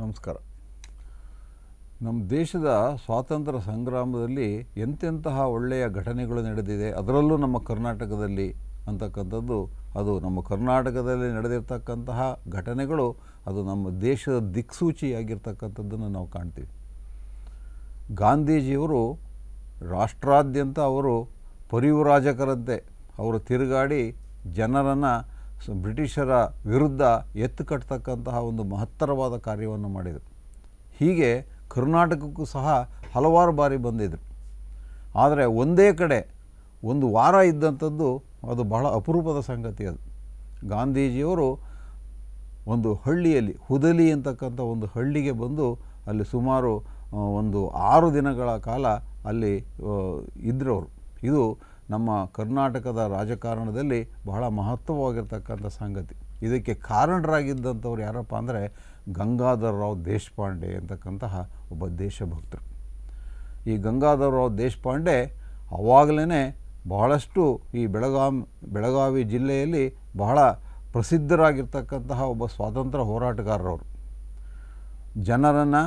ನಮಸ್ಕಾರ ನಮ್ಮ ದೇಶದ ಸ್ವಾತಂತ್ರ್ಯ ಸಂಗ್ರಾಮದಲ್ಲಿ ಎಂತೆಂತಹ ಒಳ್ಳೆಯ ಘಟನೆಗಳು ನಡೆದಿದೆ ಅದರಲ್ಲೂ ನಮ್ಮ ಕರ್ನಾಟಕದಲ್ಲಿ ಅಂತಕ್ಕಂಥದ್ದು ಅದು ನಮ್ಮ ಕರ್ನಾಟಕದಲ್ಲಿ ನಡೆದಿರ್ತಕ್ಕಂತಹ ಘಟನೆಗಳು ಅದು ನಮ್ಮ ದೇಶದ ದಿಕ್ಸೂಚಿಯಾಗಿರ್ತಕ್ಕಂಥದ್ದನ್ನು ನಾವು ಕಾಣ್ತೀವಿ ಗಾಂಧೀಜಿಯವರು ರಾಷ್ಟ್ರಾದ್ಯಂತ ಅವರು ಪರಿವರಾಜಕರಂತೆ ಅವರು ತಿರುಗಾಡಿ ಜನರನ್ನು ಬ್ರಿಟಿಷರ ವಿರುದ್ಧ ಎತ್ತು ಕಟ್ತಕ್ಕಂತಹ ಒಂದು ಮಹತ್ತರವಾದ ಕಾರ್ಯವನ್ನು ಮಾಡಿದರು ಹೀಗೆ ಕರ್ನಾಟಕಕ್ಕೂ ಸಹ ಹಲವಾರು ಬಾರಿ ಬಂದಿದ್ದರು ಆದರೆ ಒಂದೇ ಕಡೆ ಒಂದು ವಾರ ಇದ್ದಂಥದ್ದು ಅದು ಬಹಳ ಅಪರೂಪದ ಸಂಗತಿ ಅದು ಗಾಂಧೀಜಿಯವರು ಒಂದು ಹಳ್ಳಿಯಲ್ಲಿ ಹುದಲಿ ಅಂತಕ್ಕಂಥ ಒಂದು ಹಳ್ಳಿಗೆ ಬಂದು ಅಲ್ಲಿ ಸುಮಾರು ಒಂದು ಆರು ದಿನಗಳ ಕಾಲ ಅಲ್ಲಿ ಇದ್ರವರು ಇದು ನಮ್ಮ ಕರ್ನಾಟಕದ ರಾಜಕಾರಣದಲ್ಲಿ ಬಹಳ ಮಹತ್ವವಾಗಿರ್ತಕ್ಕಂಥ ಸಂಗತಿ ಇದಕ್ಕೆ ಕಾರಣರಾಗಿದ್ದಂಥವ್ರು ಯಾರಪ್ಪ ಅಂದರೆ ಗಂಗಾಧರ್ ರಾವ್ ದೇಶಪಾಂಡೆ ಅಂತಕ್ಕಂತಹ ಒಬ್ಬ ದೇಶಭಕ್ತರು ಈ ಗಂಗಾಧರ್ ರಾವ್ ದೇಶಪಾಂಡೆ ಆವಾಗಲೇ ಬಹಳಷ್ಟು ಈ ಬೆಳಗಾಂ ಬೆಳಗಾವಿ ಜಿಲ್ಲೆಯಲ್ಲಿ ಬಹಳ ಪ್ರಸಿದ್ಧರಾಗಿರ್ತಕ್ಕಂತಹ ಒಬ್ಬ ಸ್ವಾತಂತ್ರ್ಯ ಹೋರಾಟಗಾರರವರು ಜನರನ್ನು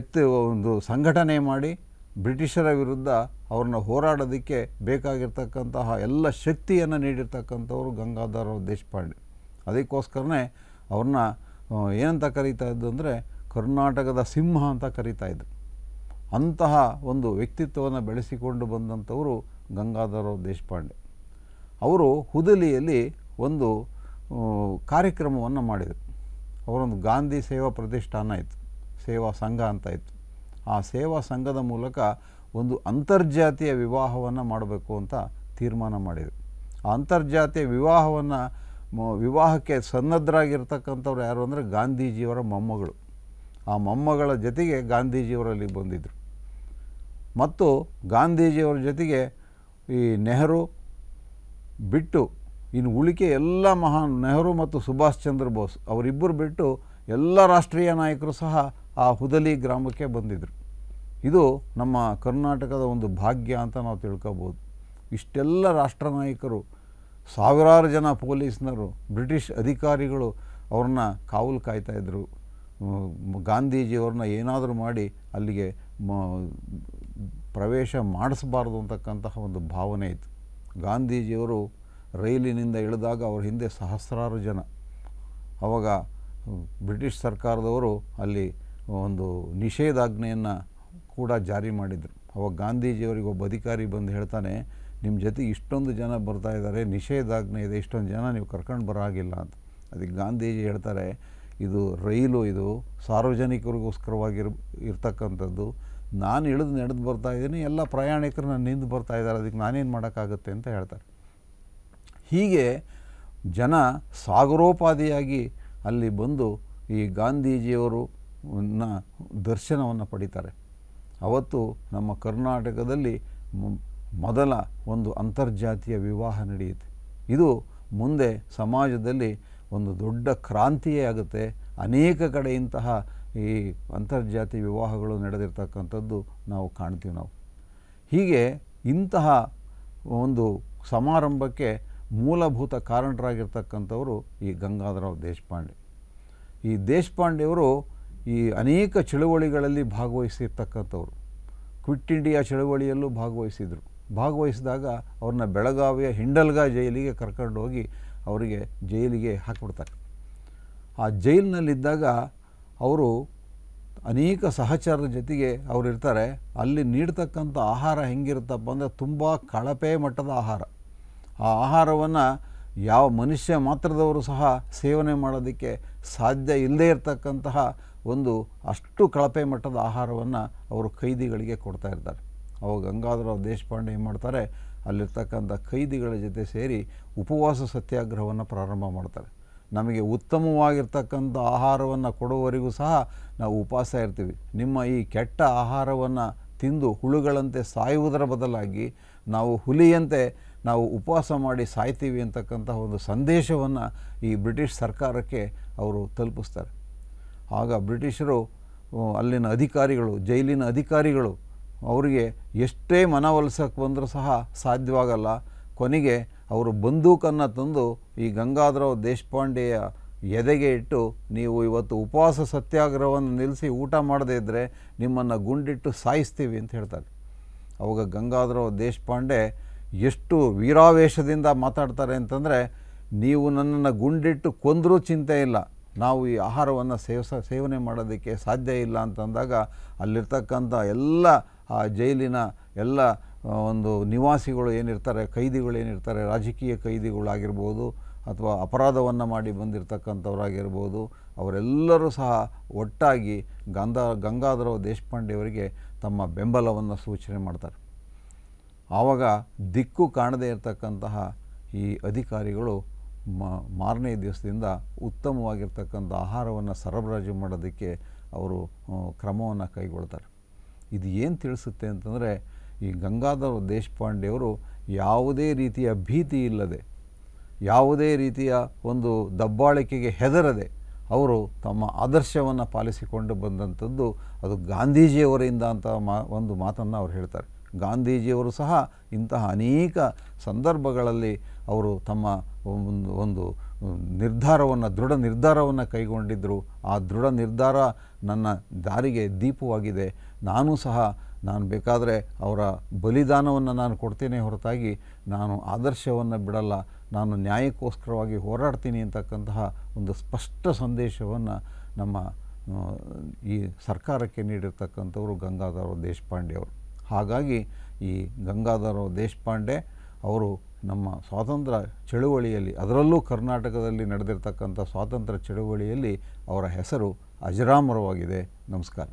ಎತ್ತು ಒಂದು ಸಂಘಟನೆ ಮಾಡಿ ಬ್ರಿಟಿಷರ ವಿರುದ್ಧ ಅವ್ರನ್ನ ಹೋರಾಡೋದಕ್ಕೆ ಬೇಕಾಗಿರ್ತಕ್ಕಂತಹ ಎಲ್ಲ ಶಕ್ತಿಯನ್ನು ನೀಡಿರ್ತಕ್ಕಂಥವ್ರು ಗಂಗಾಧರ ದೇಶಪಾಂಡೆ ಅದಕ್ಕೋಸ್ಕರನೇ ಅವ್ರನ್ನ ಏನಂತ ಕರೀತಾ ಇದ್ದು ಅಂದರೆ ಕರ್ನಾಟಕದ ಸಿಂಹ ಅಂತ ಕರೀತಾ ಇದ್ದರು ಅಂತಹ ಒಂದು ವ್ಯಕ್ತಿತ್ವವನ್ನು ಬೆಳೆಸಿಕೊಂಡು ಬಂದಂಥವರು ಗಂಗಾಧರ ದೇಶಪಾಂಡೆ ಅವರು ಹುದಲಿಯಲ್ಲಿ ಒಂದು ಕಾರ್ಯಕ್ರಮವನ್ನು ಮಾಡಿದರು ಅವರೊಂದು ಗಾಂಧಿ ಸೇವಾ ಪ್ರತಿಷ್ಠಾನ ಇತ್ತು ಸೇವಾ ಸಂಘ ಅಂತ ಇತ್ತು ಆ ಸೇವಾ ಸಂಘದ ಮೂಲಕ ಒಂದು ಅಂತರ್ಜಾತಿಯ ವಿವಾಹವನ್ನು ಮಾಡಬೇಕು ಅಂತ ತೀರ್ಮಾನ ಮಾಡಿದರು ಆ ಅಂತರ್ಜಾತಿಯ ವಿವಾಹವನ್ನು ವಿವಾಹಕ್ಕೆ ಸನ್ನದ್ಧರಾಗಿರ್ತಕ್ಕಂಥವ್ರು ಯಾರು ಅಂದರೆ ಗಾಂಧೀಜಿಯವರ ಮೊಮ್ಮಗಳು ಆ ಮೊಮ್ಮಗಳ ಜೊತೆಗೆ ಗಾಂಧೀಜಿಯವರಲ್ಲಿ ಬಂದಿದ್ದರು ಮತ್ತು ಗಾಂಧೀಜಿಯವರ ಜೊತೆಗೆ ಈ ನೆಹರು ಬಿಟ್ಟು ಇನ್ನು ಉಳಿಕೆ ಎಲ್ಲ ಮಹಾನ್ ನೆಹರು ಮತ್ತು ಸುಭಾಷ್ ಚಂದ್ರ ಬೋಸ್ ಅವರಿಬ್ಬರು ಬಿಟ್ಟು ಎಲ್ಲ ರಾಷ್ಟ್ರೀಯ ನಾಯಕರು ಸಹ ಆ ಹುದಲಿ ಗ್ರಾಮಕ್ಕೆ ಬಂದಿದ್ದರು ಇದು ನಮ್ಮ ಕರ್ನಾಟಕದ ಒಂದು ಭಾಗ್ಯ ಅಂತ ನಾವು ತಿಳ್ಕೊಬೋದು ಇಷ್ಟೆಲ್ಲ ರಾಷ್ಟ್ರ ನಾಯಕರು ಸಾವಿರಾರು ಜನ ಪೊಲೀಸ್ನರು ಬ್ರಿಟಿಷ್ ಅಧಿಕಾರಿಗಳು ಅವ್ರನ್ನ ಕಾವಲು ಕಾಯ್ತಾಯಿದ್ರು ಗಾಂಧೀಜಿಯವ್ರನ್ನ ಏನಾದರೂ ಮಾಡಿ ಅಲ್ಲಿಗೆ ಪ್ರವೇಶ ಮಾಡಿಸಬಾರ್ದು ಅಂತಕ್ಕಂತಹ ಒಂದು ಭಾವನೆ ಇತ್ತು ಗಾಂಧೀಜಿಯವರು ರೈಲಿನಿಂದ ಇಳಿದಾಗ ಅವ್ರ ಹಿಂದೆ ಸಹಸ್ರಾರು ಜನ ಅವಾಗ ಬ್ರಿಟಿಷ್ ಸರ್ಕಾರದವರು ಅಲ್ಲಿ ಒಂದು ನಿಷೇಧಾಜ್ಞೆಯನ್ನು ಕೂಡ ಜಾರಿ ಮಾಡಿದರು ಅವಾಗ ಗಾಂಧೀಜಿಯವರಿಗೆ ಒಬ್ಬ ಅಧಿಕಾರಿ ಬಂದು ಹೇಳ್ತಾನೆ ನಿಮ್ಮ ಜೊತೆ ಇಷ್ಟೊಂದು ಜನ ಬರ್ತಾ ಇದ್ದಾರೆ ನಿಷೇಧಾಜ್ಞೆ ಇದೆ ಇಷ್ಟೊಂದು ಜನ ನೀವು ಕರ್ಕೊಂಡು ಆಗಿಲ್ಲ ಅಂತ ಅದಕ್ಕೆ ಗಾಂಧೀಜಿ ಹೇಳ್ತಾರೆ ಇದು ರೈಲು ಇದು ಸಾರ್ವಜನಿಕರಿಗೋಸ್ಕರವಾಗಿರ್ ಇರ್ತಕ್ಕಂಥದ್ದು ನಾನು ಇಳಿದು ನಡೆದು ಬರ್ತಾ ಇದ್ದೀನಿ ಎಲ್ಲ ಪ್ರಯಾಣಿಕರು ನಾನು ನಿಂದು ಬರ್ತಾ ಇದ್ದಾರೆ ಅದಕ್ಕೆ ನಾನೇನು ಮಾಡೋಕ್ಕಾಗುತ್ತೆ ಅಂತ ಹೇಳ್ತಾರೆ ಹೀಗೆ ಜನ ಸಾಗರೋಪಾದಿಯಾಗಿ ಅಲ್ಲಿ ಬಂದು ಈ ಗಾಂಧೀಜಿಯವರು ದರ್ಶನವನ್ನು ಪಡಿತಾರೆ ಅವತ್ತು ನಮ್ಮ ಕರ್ನಾಟಕದಲ್ಲಿ ಮೊದಲ ಒಂದು ಅಂತರ್ಜಾತೀಯ ವಿವಾಹ ನಡೆಯುತ್ತೆ ಇದು ಮುಂದೆ ಸಮಾಜದಲ್ಲಿ ಒಂದು ದೊಡ್ಡ ಕ್ರಾಂತಿಯೇ ಆಗುತ್ತೆ ಅನೇಕ ಕಡೆ ಇಂತಹ ಈ ಅಂತರ್ಜಾತಿ ವಿವಾಹಗಳು ನಡೆದಿರ್ತಕ್ಕಂಥದ್ದು ನಾವು ಕಾಣ್ತೀವಿ ನಾವು ಹೀಗೆ ಇಂತಹ ಒಂದು ಸಮಾರಂಭಕ್ಕೆ ಮೂಲಭೂತ ಕಾರಣರಾಗಿರ್ತಕ್ಕಂಥವರು ಈ ಗಂಗಾಧರಾವ್ ದೇಶಪಾಂಡೆ ಈ ದೇಶಪಾಂಡೆಯವರು ಈ ಅನೇಕ ಚಳುವಳಿಗಳಲ್ಲಿ ಭಾಗವಹಿಸಿರ್ತಕ್ಕಂಥವ್ರು ಕ್ವಿಟ್ ಇಂಡಿಯಾ ಚಳುವಳಿಯಲ್ಲೂ ಭಾಗವಹಿಸಿದರು ಭಾಗವಹಿಸಿದಾಗ ಅವ್ರನ್ನ ಬೆಳಗಾವಿಯ ಹಿಂಡಲ್ಗ ಜೈಲಿಗೆ ಕರ್ಕೊಂಡು ಹೋಗಿ ಅವರಿಗೆ ಜೈಲಿಗೆ ಹಾಕಿಬಿಡ್ತಾರೆ ಆ ಜೈಲಿನಲ್ಲಿದ್ದಾಗ ಅವರು ಅನೇಕ ಸಹಚಾರದ ಜೊತೆಗೆ ಅವರಿರ್ತಾರೆ ಅಲ್ಲಿ ನೀಡ್ತಕ್ಕಂಥ ಆಹಾರ ಹೆಂಗಿರುತ್ತಪ್ಪ ಅಂದರೆ ತುಂಬ ಕಳಪೆ ಮಟ್ಟದ ಆಹಾರ ಆ ಆಹಾರವನ್ನು ಯಾವ ಮನುಷ್ಯ ಮಾತ್ರದವರು ಸಹ ಸೇವನೆ ಮಾಡೋದಕ್ಕೆ ಸಾಧ್ಯ ಇಲ್ಲದೇ ಇರತಕ್ಕಂತಹ ಒಂದು ಅಷ್ಟು ಕಳಪೆ ಮಟ್ಟದ ಆಹಾರವನ್ನು ಅವರು ಖೈದಿಗಳಿಗೆ ಕೊಡ್ತಾ ಇರ್ತಾರೆ ಅವಾಗ ಗಂಗಾಧರರಾವ್ ದೇಶಪಾಂಡೆ ಏನು ಮಾಡ್ತಾರೆ ಅಲ್ಲಿರ್ತಕ್ಕಂಥ ಖೈದಿಗಳ ಜೊತೆ ಸೇರಿ ಉಪವಾಸ ಸತ್ಯಾಗ್ರಹವನ್ನು ಪ್ರಾರಂಭ ಮಾಡ್ತಾರೆ ನಮಗೆ ಉತ್ತಮವಾಗಿರ್ತಕ್ಕಂಥ ಆಹಾರವನ್ನು ಕೊಡುವವರೆಗೂ ಸಹ ನಾವು ಉಪವಾಸ ಇರ್ತೀವಿ ನಿಮ್ಮ ಈ ಕೆಟ್ಟ ಆಹಾರವನ್ನು ತಿಂದು ಹುಳುಗಳಂತೆ ಸಾಯುವುದರ ಬದಲಾಗಿ ನಾವು ಹುಲಿಯಂತೆ ನಾವು ಉಪವಾಸ ಮಾಡಿ ಸಾಯ್ತೀವಿ ಅಂತಕ್ಕಂಥ ಒಂದು ಸಂದೇಶವನ್ನು ಈ ಬ್ರಿಟಿಷ್ ಸರ್ಕಾರಕ್ಕೆ ಅವರು ತಲುಪಿಸ್ತಾರೆ ಆಗ ಬ್ರಿಟಿಷರು ಅಲ್ಲಿನ ಅಧಿಕಾರಿಗಳು ಜೈಲಿನ ಅಧಿಕಾರಿಗಳು ಅವರಿಗೆ ಎಷ್ಟೇ ಮನವೊಲಿಸೋಕ್ಕೆ ಬಂದರೂ ಸಹ ಸಾಧ್ಯವಾಗಲ್ಲ ಕೊನೆಗೆ ಅವರು ಬಂದೂಕನ್ನು ತಂದು ಈ ಗಂಗಾಧರವ್ ದೇಶಪಾಂಡೆಯ ಎದೆಗೆ ಇಟ್ಟು ನೀವು ಇವತ್ತು ಉಪವಾಸ ಸತ್ಯಾಗ್ರಹವನ್ನು ನಿಲ್ಲಿಸಿ ಊಟ ಮಾಡದೇ ಇದ್ದರೆ ನಿಮ್ಮನ್ನು ಗುಂಡಿಟ್ಟು ಸಾಯಿಸ್ತೀವಿ ಅಂತ ಹೇಳ್ತಾರೆ ಅವಾಗ ಗಂಗಾಧರವ್ ದೇಶಪಾಂಡೆ ಎಷ್ಟು ವೀರಾವೇಶದಿಂದ ಮಾತಾಡ್ತಾರೆ ಅಂತಂದರೆ ನೀವು ನನ್ನನ್ನು ಗುಂಡಿಟ್ಟು ಕೊಂದರೂ ಚಿಂತೆ ಇಲ್ಲ ನಾವು ಈ ಆಹಾರವನ್ನು ಸೇವಸ ಸೇವನೆ ಮಾಡೋದಕ್ಕೆ ಸಾಧ್ಯ ಇಲ್ಲ ಅಂತಂದಾಗ ಅಲ್ಲಿರ್ತಕ್ಕಂಥ ಎಲ್ಲ ಆ ಜೈಲಿನ ಎಲ್ಲ ಒಂದು ನಿವಾಸಿಗಳು ಏನಿರ್ತಾರೆ ಕೈದಿಗಳು ಏನಿರ್ತಾರೆ ರಾಜಕೀಯ ಕೈದಿಗಳಾಗಿರ್ಬೋದು ಅಥವಾ ಅಪರಾಧವನ್ನು ಮಾಡಿ ಬಂದಿರತಕ್ಕಂಥವರಾಗಿರ್ಬೋದು ಅವರೆಲ್ಲರೂ ಸಹ ಒಟ್ಟಾಗಿ ಗಂಗಾಧರವ್ ದೇಶಪಾಂಡೆ ಅವರಿಗೆ ತಮ್ಮ ಬೆಂಬಲವನ್ನು ಸೂಚನೆ ಮಾಡ್ತಾರೆ ಆವಾಗ ದಿಕ್ಕು ಕಾಣದೇ ಇರತಕ್ಕಂತಹ ಈ ಅಧಿಕಾರಿಗಳು ಮಾರನೇ ದಿವಸದಿಂದ ಉತ್ತಮವಾಗಿರ್ತಕ್ಕಂಥ ಆಹಾರವನ್ನು ಸರಬರಾಜು ಮಾಡೋದಕ್ಕೆ ಅವರು ಕ್ರಮವನ್ನು ಕೈಗೊಳ್ತಾರೆ ಇದು ಏನು ತಿಳಿಸುತ್ತೆ ಅಂತಂದರೆ ಈ ಗಂಗಾಧರ ದೇಶಪಾಂಡೆಯವರು ಯಾವುದೇ ರೀತಿಯ ಭೀತಿ ಇಲ್ಲದೆ ಯಾವುದೇ ರೀತಿಯ ಒಂದು ದಬ್ಬಾಳಿಕೆಗೆ ಹೆದರದೆ ಅವರು ತಮ್ಮ ಆದರ್ಶವನ್ನು ಪಾಲಿಸಿಕೊಂಡು ಬಂದಂಥದ್ದು ಅದು ಗಾಂಧೀಜಿಯವರಿಂದ ಅಂತ ಮಾ ಒಂದು ಮಾತನ್ನು ಅವ್ರು ಹೇಳ್ತಾರೆ ಗಾಂಧೀಜಿಯವರು ಸಹ ಇಂತಹ ಅನೇಕ ಸಂದರ್ಭಗಳಲ್ಲಿ ಅವರು ತಮ್ಮ ಒಂದು ನಿರ್ಧಾರವನ್ನು ದೃಢ ನಿರ್ಧಾರವನ್ನು ಕೈಗೊಂಡಿದ್ದರು ಆ ದೃಢ ನಿರ್ಧಾರ ನನ್ನ ದಾರಿಗೆ ದೀಪವಾಗಿದೆ ನಾನು ಸಹ ನಾನು ಬೇಕಾದರೆ ಅವರ ಬಲಿದಾನವನ್ನು ನಾನು ಕೊಡ್ತೇನೆ ಹೊರತಾಗಿ ನಾನು ಆದರ್ಶವನ್ನು ಬಿಡಲ್ಲ ನಾನು ನ್ಯಾಯಕ್ಕೋಸ್ಕರವಾಗಿ ಹೋರಾಡ್ತೀನಿ ಅಂತಕ್ಕಂತಹ ಒಂದು ಸ್ಪಷ್ಟ ಸಂದೇಶವನ್ನು ನಮ್ಮ ಈ ಸರ್ಕಾರಕ್ಕೆ ನೀಡಿರ್ತಕ್ಕಂಥವರು ಗಂಗಾಧರ ದೇಶಪಾಂಡೆ ಅವರು ಹಾಗಾಗಿ ಈ ಗಂಗಾಧರ ದೇಶಪಾಂಡೆ ಅವರು ನಮ್ಮ ಸ್ವಾತಂತ್ರ್ಯ ಚಳುವಳಿಯಲ್ಲಿ ಅದರಲ್ಲೂ ಕರ್ನಾಟಕದಲ್ಲಿ ನಡೆದಿರ್ತಕ್ಕಂಥ ಸ್ವಾತಂತ್ರ್ಯ ಚಳುವಳಿಯಲ್ಲಿ ಅವರ ಹೆಸರು ಅಜರಾಮರವಾಗಿದೆ ನಮಸ್ಕಾರ